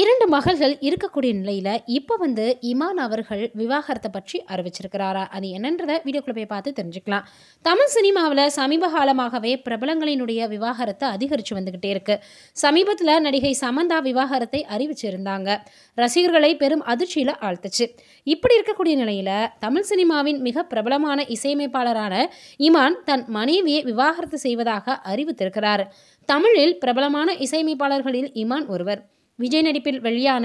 இரண்டு மகள்கள் இருக்கக்கூடிய நிலையில் இப்போ வந்து இமான் அவர்கள் விவாகரத்தை பற்றி அறிவிச்சிருக்கிறாரா அது என்னன்றதை வீடியோக்குள்ள போய் பார்த்து தெரிஞ்சுக்கலாம் தமிழ் சினிமாவில் சமீப காலமாகவே பிரபலங்களினுடைய விவாகரத்தை அதிகரித்து வந்துக்கிட்டே இருக்கு சமீபத்தில் நடிகை சமந்தா விவாகரத்தை அறிவிச்சிருந்தாங்க ரசிகர்களை பெரும் அதிர்ச்சியில் ஆழ்த்துச்சு இப்படி இருக்கக்கூடிய நிலையில் தமிழ் சினிமாவின் மிக பிரபலமான இசையமைப்பாளரான இமான் தன் மனைவியை விவாகரத்து செய்வதாக அறிவித்திருக்கிறார் தமிழில் பிரபலமான இசையமைப்பாளர்களில் இமான் ஒருவர் விஜய் நடிப்பில் வெளியான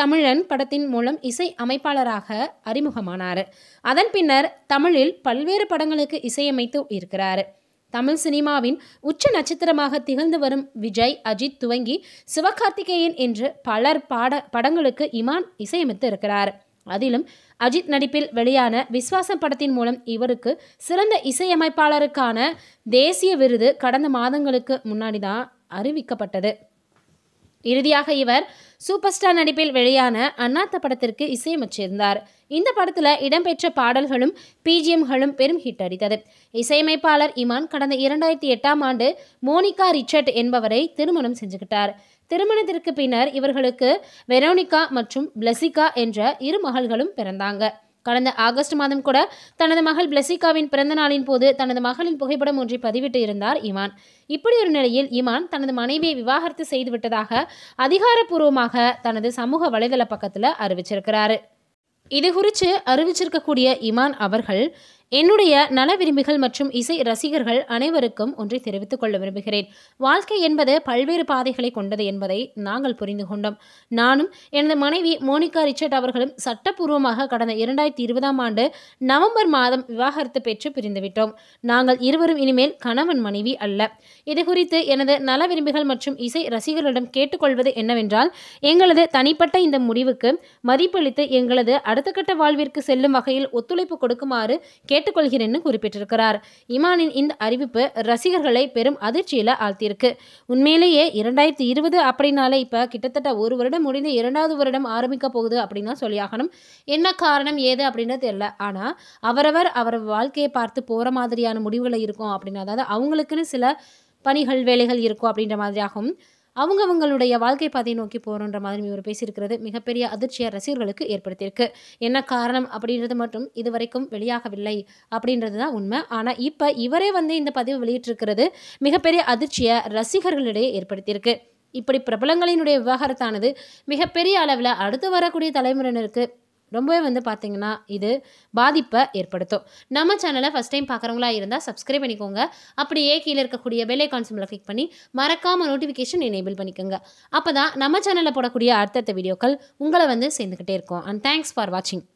தமிழன் படத்தின் மூலம் இசை அமைப்பாளராக அறிமுகமானார் அதன் பின்னர் தமிழில் பல்வேறு படங்களுக்கு இசையமைத்து இருக்கிறார் தமிழ் சினிமாவின் உச்ச நட்சத்திரமாக திகழ்ந்து வரும் விஜய் அஜித் துவங்கி சிவகார்த்திகேயன் என்று பலர் பாட படங்களுக்கு இமான் இசையமைத்து இருக்கிறார் அதிலும் அஜித் நடிப்பில் வெளியான விஸ்வாசம் படத்தின் மூலம் இவருக்கு சிறந்த இசையமைப்பாளருக்கான தேசிய விருது கடந்த மாதங்களுக்கு முன்னாடி தான் அறிவிக்கப்பட்டது இறுதியாக இவர் சூப்பர் ஸ்டார் நடிப்பில் வெளியான அண்ணாத்த படத்திற்கு இசையமைச்சிருந்தார் இந்த படத்தில் இடம்பெற்ற பாடல்களும் பிஜிஎம்களும் பெரும் ஹிட் அடித்தது இசையமைப்பாளர் இமான் கடந்த இரண்டாயிரத்தி எட்டாம் ஆண்டு மோனிகா ரிச்சர்ட் என்பவரை திருமணம் செஞ்சுக்கிட்டார் திருமணத்திற்கு பின்னர் இவர்களுக்கு வெரோனிகா மற்றும் பிளசிகா என்ற இரு மகள்களும் பிறந்தாங்க கடந்த ஆகஸ்ட் மாதம் கூட தனது மகள் பிளசிகாவின் பிறந்த நாளின் போது தனது மகளின் புகைப்படம் ஒன்றை பதிவிட்டு இருந்தார் இமான் இப்படி ஒரு நிலையில் இமான் தனது மனைவியை விவாகரத்து செய்துவிட்டதாக அதிகாரப்பூர்வமாக தனது சமூக வலைதள பக்கத்தில் அறிவிச்சிருக்கிறாரு இது குறித்து அறிவிச்சிருக்கக்கூடிய இமான் அவர்கள் என்னுடைய நல விரும்பிகள் மற்றும் இசை ரசிகர்கள் அனைவருக்கும் ஒன்றை தெரிவித்துக் கொள்ள விரும்புகிறேன் வாழ்க்கை என்பது பல்வேறு பாதைகளை கொண்டது என்பதை நாங்கள் புரிந்து கொண்டோம் நானும் எனது மனைவி மோனிகா ரிச்சர்ட் அவர்களும் சட்டப்பூர்வமாக கடந்த இரண்டாயிரத்தி இருபதாம் ஆண்டு நவம்பர் மாதம் விவாகரத்து பெற்று பிரிந்துவிட்டோம் நாங்கள் இருவரும் இனிமேல் கணவன் மனைவி அல்ல இது குறித்து எனது நல விரும்பிகள் மற்றும் இசை ரசிகர்களிடம் கேட்டுக்கொள்வது என்னவென்றால் எங்களது தனிப்பட்ட இந்த முடிவுக்கு மதிப்பளித்து எங்களது அடுத்த கட்ட வாழ்விற்கு செல்லும் வகையில் ஒத்துழைப்பு கொடுக்குமாறு கே கேட்டுக்கொள்கிறேன்னு குறிப்பிட்டிருக்கிறார் இமானின் இந்த அறிவிப்பு ரசிகர்களை பெரும் அதிர்ச்சியில் ஆழ்த்தியிருக்கு உண்மையிலேயே இரண்டாயிரத்தி இருபது அப்படின்னாலே இப்போ கிட்டத்தட்ட ஒரு வருடம் முடிந்து இரண்டாவது வருடம் ஆரம்பிக்க போகுது அப்படின்னா சொல்லியாகணும் என்ன காரணம் ஏது அப்படின்றது தெரியல ஆனால் அவரவர் அவர் வாழ்க்கையை பார்த்து போகிற மாதிரியான முடிவுகளை இருக்கும் அப்படின்னு அதாவது அவங்களுக்குன்னு சில பணிகள் வேலைகள் இருக்கும் அப்படின்ற மாதிரியாகவும் அவங்கவுங்களுடைய வாழ்க்கை பாதையை நோக்கி போகிறோன்ற மாதிரி இவர் பேசியிருக்கிறது மிகப்பெரிய அதிர்ச்சியை ரசிகர்களுக்கு ஏற்படுத்தியிருக்கு என்ன காரணம் அப்படின்றது மட்டும் இதுவரைக்கும் வெளியாகவில்லை அப்படின்றது தான் உண்மை ஆனால் இப்போ இவரே வந்து இந்த பதிவு வெளியிட்டிருக்கிறது மிகப்பெரிய அதிர்ச்சியை ரசிகர்களிடையே ஏற்படுத்தியிருக்கு இப்படி பிரபலங்களினுடைய விவகாரத்தானது மிகப்பெரிய அளவில் அடுத்து வரக்கூடிய தலைமுறையினருக்கு ரொம்பவே வந்து பார்த்திங்கன்னா இது பாதிப்பை ஏற்படுத்தும் நம்ம சேனலை ஃபஸ்ட் டைம் பார்க்குறவங்களா இருந்தால் சப்ஸ்கிரைப் பண்ணிக்கோங்க அப்படியே கீழே இருக்கக்கூடிய பெல் ஐக்கான் கிளிக் பண்ணி மறக்காமல் நோட்டிஃபிகேஷன் எனேபிள் பண்ணிக்கோங்க அப்போ தான் நம்ம சேனலில் போடக்கூடிய அடுத்தடுத்த வீடியோக்கள் உங்களை வந்து சேர்ந்துக்கிட்டே இருக்கும் அண்ட் தேங்க்ஸ் ஃபார் வாட்சிங்